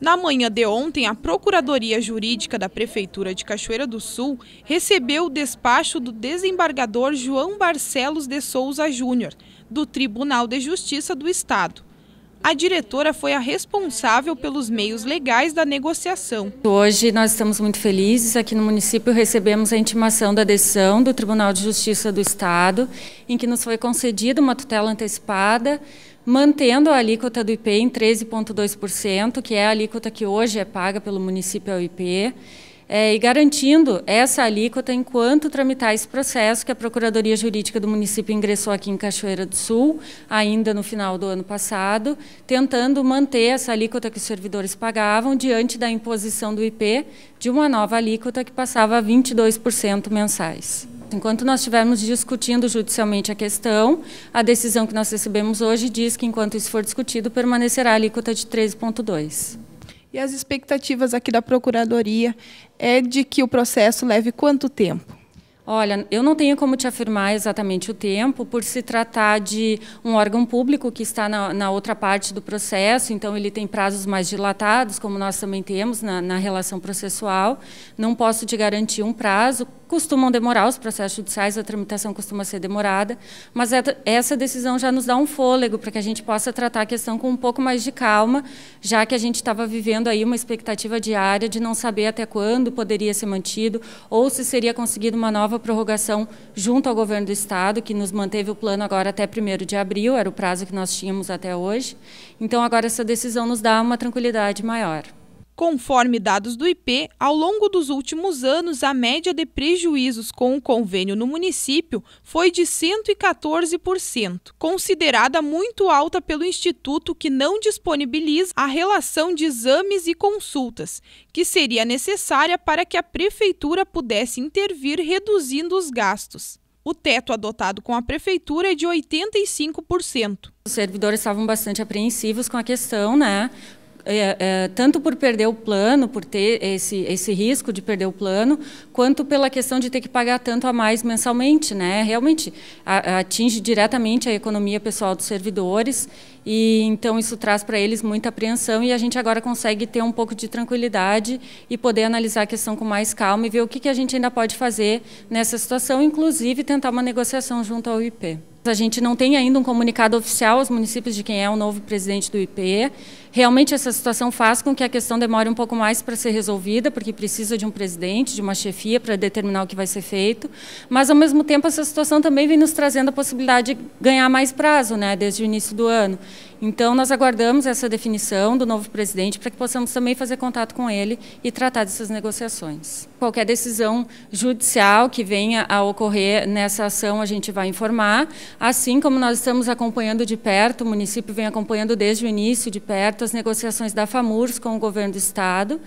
Na manhã de ontem, a Procuradoria Jurídica da Prefeitura de Cachoeira do Sul recebeu o despacho do desembargador João Barcelos de Souza Júnior, do Tribunal de Justiça do Estado a diretora foi a responsável pelos meios legais da negociação. Hoje nós estamos muito felizes. Aqui no município recebemos a intimação da decisão do Tribunal de Justiça do Estado, em que nos foi concedida uma tutela antecipada, mantendo a alíquota do IP em 13,2%, que é a alíquota que hoje é paga pelo município ao IP é, e garantindo essa alíquota enquanto tramitar esse processo que a Procuradoria Jurídica do município ingressou aqui em Cachoeira do Sul, ainda no final do ano passado, tentando manter essa alíquota que os servidores pagavam diante da imposição do IP de uma nova alíquota que passava a 22% mensais. Enquanto nós estivermos discutindo judicialmente a questão, a decisão que nós recebemos hoje diz que, enquanto isso for discutido, permanecerá a alíquota de 13,2%. E as expectativas aqui da Procuradoria é de que o processo leve quanto tempo? Olha, eu não tenho como te afirmar exatamente o tempo, por se tratar de um órgão público que está na, na outra parte do processo, então ele tem prazos mais dilatados, como nós também temos na, na relação processual. Não posso te garantir um prazo, costumam demorar os processos judiciais, a tramitação costuma ser demorada, mas essa decisão já nos dá um fôlego para que a gente possa tratar a questão com um pouco mais de calma, já que a gente estava vivendo aí uma expectativa diária de não saber até quando poderia ser mantido ou se seria conseguido uma nova prorrogação junto ao governo do estado, que nos manteve o plano agora até 1 de abril, era o prazo que nós tínhamos até hoje. Então agora essa decisão nos dá uma tranquilidade maior. Conforme dados do IP, ao longo dos últimos anos, a média de prejuízos com o convênio no município foi de 114%, considerada muito alta pelo Instituto que não disponibiliza a relação de exames e consultas, que seria necessária para que a Prefeitura pudesse intervir reduzindo os gastos. O teto adotado com a prefeitura é de 85%. Os servidores estavam bastante apreensivos com a questão, né? é, é, tanto por perder o plano, por ter esse, esse risco de perder o plano, quanto pela questão de ter que pagar tanto a mais mensalmente. Né? Realmente a, atinge diretamente a economia pessoal dos servidores, e então isso traz para eles muita apreensão, e a gente agora consegue ter um pouco de tranquilidade e poder analisar a questão com mais calma e ver o que, que a gente ainda pode fazer nessa situação, inclusive tentar uma negociação junto ao IP. A gente não tem ainda um comunicado oficial aos municípios de quem é o novo presidente do IP. Realmente essa situação faz com que a questão demore um pouco mais para ser resolvida, porque precisa de um presidente, de uma chefia para determinar o que vai ser feito. Mas ao mesmo tempo essa situação também vem nos trazendo a possibilidade de ganhar mais prazo, né, desde o início do ano. Então, nós aguardamos essa definição do novo presidente para que possamos também fazer contato com ele e tratar dessas negociações. Qualquer decisão judicial que venha a ocorrer nessa ação, a gente vai informar, assim como nós estamos acompanhando de perto, o município vem acompanhando desde o início de perto as negociações da FAMURS com o governo do Estado.